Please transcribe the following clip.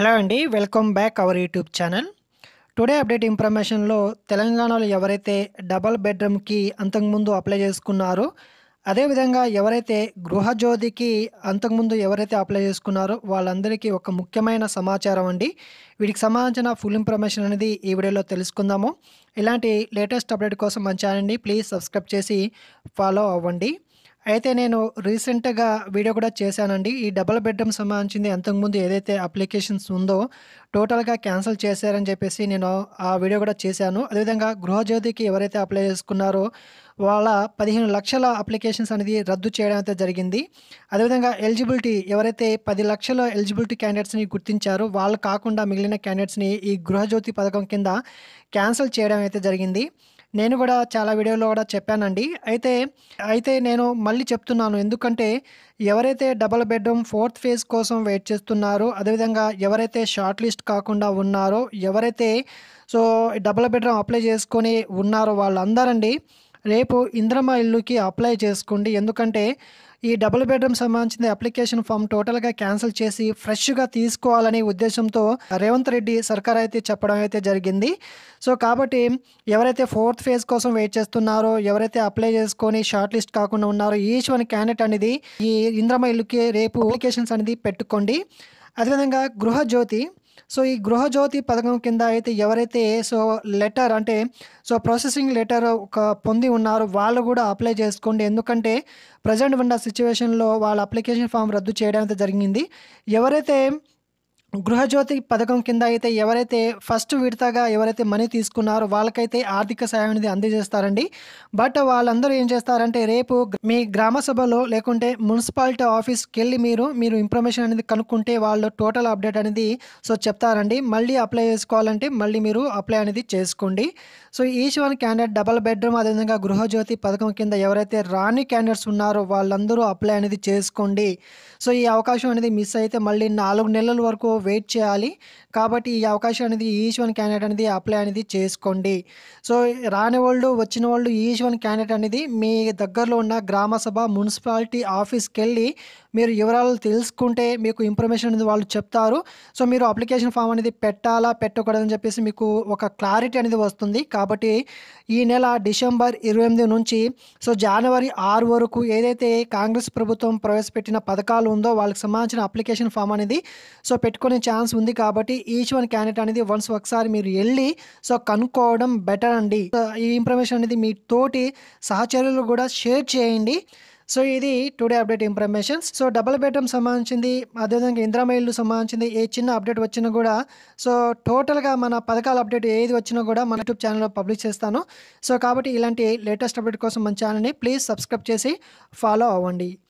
hello అండి welcome back our YouTube channel today update ఇన్ఫర్మేషన్లో తెలంగాణలో ఎవరైతే డబల్ బెడ్రూమ్కి అంతకుముందు అప్లై చేసుకున్నారో అదేవిధంగా ఎవరైతే గృహజ్యోతికి అంతకుముందు ఎవరైతే అప్లై చేసుకున్నారో వాళ్ళందరికీ ఒక ముఖ్యమైన సమాచారం అండి వీటికి సంబంధించిన ఫుల్ ఇన్ఫర్మేషన్ అనేది ఈ వీడియోలో తెలుసుకుందాము ఇలాంటి లేటెస్ట్ అప్డేట్ కోసం మన ఛానల్ని ప్లీజ్ సబ్స్క్రైబ్ చేసి ఫాలో అవ్వండి అయితే నేను రీసెంట్గా వీడియో కూడా చేశానండి ఈ డబల్ బెడ్రూమ్ సంబంధించింది అంతకుముందు ఏదైతే అప్లికేషన్స్ ఉందో టోటల్గా క్యాన్సిల్ చేశారని చెప్పేసి నేను ఆ వీడియో కూడా చేశాను అదేవిధంగా గృహజ్యోతికి ఎవరైతే అప్లై చేసుకున్నారో వాళ్ళ పదిహేను లక్షల అప్లికేషన్స్ అనేది రద్దు చేయడం అయితే జరిగింది అదేవిధంగా ఎలిజిబిలిటీ ఎవరైతే పది లక్షల ఎలిజిబిలిటీ క్యాండిడేట్స్ని గుర్తించారో వాళ్ళు కాకుండా మిగిలిన క్యాండిడేట్స్ని ఈ గృహజ్యోతి పథకం కింద క్యాన్సిల్ చేయడం అయితే జరిగింది నేను కూడా చాలా వీడియోలో కూడా చెప్పానండి అయితే అయితే నేను మళ్ళీ చెప్తున్నాను ఎందుకంటే ఎవరైతే డబల్ బెడ్రూమ్ ఫోర్త్ ఫేజ్ కోసం వెయిట్ చేస్తున్నారో అదేవిధంగా ఎవరైతే షార్ట్ లిస్ట్ కాకుండా ఉన్నారో ఎవరైతే సో డబల్ బెడ్రూమ్ అప్లై చేసుకొని ఉన్నారో వాళ్ళందరండి రేపు ఇంద్రమ ఇల్లుకి అప్లై చేసుకోండి ఎందుకంటే ఈ డబుల్ బెడ్రూమ్ సంబంధించిన అప్లికేషన్ ఫామ్ టోటల్గా క్యాన్సిల్ చేసి ఫ్రెష్గా తీసుకోవాలనే ఉద్దేశంతో రేవంత్ రెడ్డి సర్కార్ అయితే చెప్పడం అయితే జరిగింది సో కాబట్టి ఎవరైతే ఫోర్త్ ఫేజ్ కోసం వెయిట్ చేస్తున్నారో ఎవరైతే అప్లై చేసుకొని షార్ట్ లిస్ట్ కాకుండా ఉన్నారో ఈచ్ వన్ క్యాండిడేట్ అనేది ఈ ఇంద్రమ ఇల్లుకి రేపు అప్లికేషన్స్ అనేది పెట్టుకోండి అదేవిధంగా గృహజ్యోతి సో ఈ గృహజ్యోతి పథకం కింద అయితే ఎవరైతే సో లెటర్ అంటే సో ప్రాసెసింగ్ లెటర్ ఒక పొంది ఉన్నారో వాళ్ళు కూడా అప్లై చేసుకోండి ఎందుకంటే ప్రజెంట్ ఉన్న సిచ్యువేషన్లో వాళ్ళ అప్లికేషన్ ఫామ్ రద్దు చేయడం అయితే జరిగింది ఎవరైతే గృహజ్యోతి పథకం కింద అయితే ఎవరైతే ఫస్ట్ విడతగా ఎవరైతే మనీ తీసుకున్నారో వాళ్ళకైతే ఆర్థిక సహాయం అనేది అందజేస్తారండి బట్ వాళ్ళందరూ ఏం చేస్తారంటే రేపు మీ గ్రామ సభలో లేకుంటే మున్సిపాలిటీ ఆఫీస్కి వెళ్ళి మీరు మీరు ఇన్ఫర్మేషన్ అనేది కనుక్కుంటే వాళ్ళు టోటల్ అప్డేట్ అనేది సో చెప్తారండి మళ్ళీ అప్లై చేసుకోవాలంటే మళ్ళీ మీరు అప్లై అనేది చేసుకోండి so each one candidate double bedroom అదేవిధంగా గృహజ్యోతి పథకం కింద ఎవరైతే రాని క్యాండిడేట్స్ ఉన్నారో వాళ్ళందరూ అప్లై అనేది చేసుకోండి సో ఈ అవకాశం అనేది మిస్ అయితే మళ్ళీ నాలుగు నెలల వరకు వెయిట్ చేయాలి కాబట్టి ఈ అవకాశం అనేది ఈచ్ వన్ క్యాండిడేట్ అనేది అప్లై అనేది చేసుకోండి సో రాని వాళ్ళు వచ్చిన వాళ్ళు ఈచ్ వన్ క్యాండిడేట్ అనేది మీ దగ్గరలో ఉన్న గ్రామ సభ మున్సిపాలిటీ ఆఫీస్కి వెళ్ళి మీరు వివరాలు తెలుసుకుంటే మీకు ఇన్ఫర్మేషన్ అనేది వాళ్ళు చెప్తారు సో మీరు అప్లికేషన్ ఫామ్ అనేది పెట్టాలా పెట్టకూడదని చెప్పేసి మీకు ఒక క్లారిటీ అనేది వస్తుంది కాబట్టి ఈ నెల డిసెంబర్ ఇరవై ఎనిమిది నుంచి సో జనవరి ఆరు వరకు ఏదైతే కాంగ్రెస్ ప్రభుత్వం ప్రవేశపెట్టిన పథకాలు ఉందో వాళ్ళకి సంబంధించిన అప్లికేషన్ ఫామ్ అనేది సో పెట్టుకో కనుక్కునే ఛాన్స్ ఉంది కాబట్టి ఈచ్ వన్ క్యాండిడేట్ అనేది వన్స్ ఒకసారి మీరు వెళ్ళి సో కనుక్కోవడం బెటర్ అండి ఈ ఇన్ఫర్మేషన్ అనేది మీ తోటి సహచరులు కూడా షేర్ చేయండి సో ఇది today update information so double bedroom సంబంధించింది అదేవిధంగా ఇంద్రమ సంబంధించింది ఏ చిన్న అప్డేట్ వచ్చినా కూడా సో టోటల్గా మన పథకాల అప్డేట్ ఏది వచ్చినా కూడా మన యూట్యూబ్ ఛానల్లో పబ్లిష్ చేస్తాను సో కాబట్టి ఇలాంటి లేటెస్ట్ అప్డేట్ కోసం మన ఛానల్ని ప్లీజ్ సబ్స్క్రైబ్ చేసి ఫాలో అవ్వండి